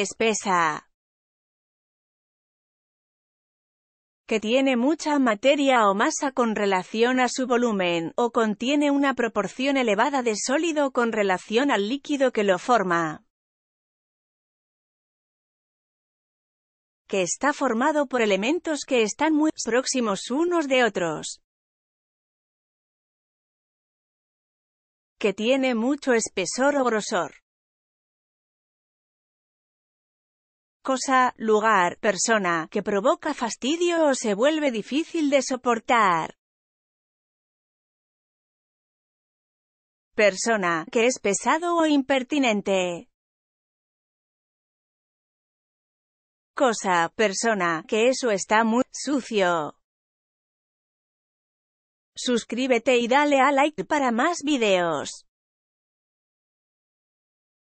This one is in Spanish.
espesa, que tiene mucha materia o masa con relación a su volumen, o contiene una proporción elevada de sólido con relación al líquido que lo forma. que está formado por elementos que están muy próximos unos de otros. que tiene mucho espesor o grosor. cosa, lugar, persona, que provoca fastidio o se vuelve difícil de soportar. Persona, que es pesado o impertinente. Cosa, persona, que eso está muy sucio. Suscríbete y dale a like para más videos.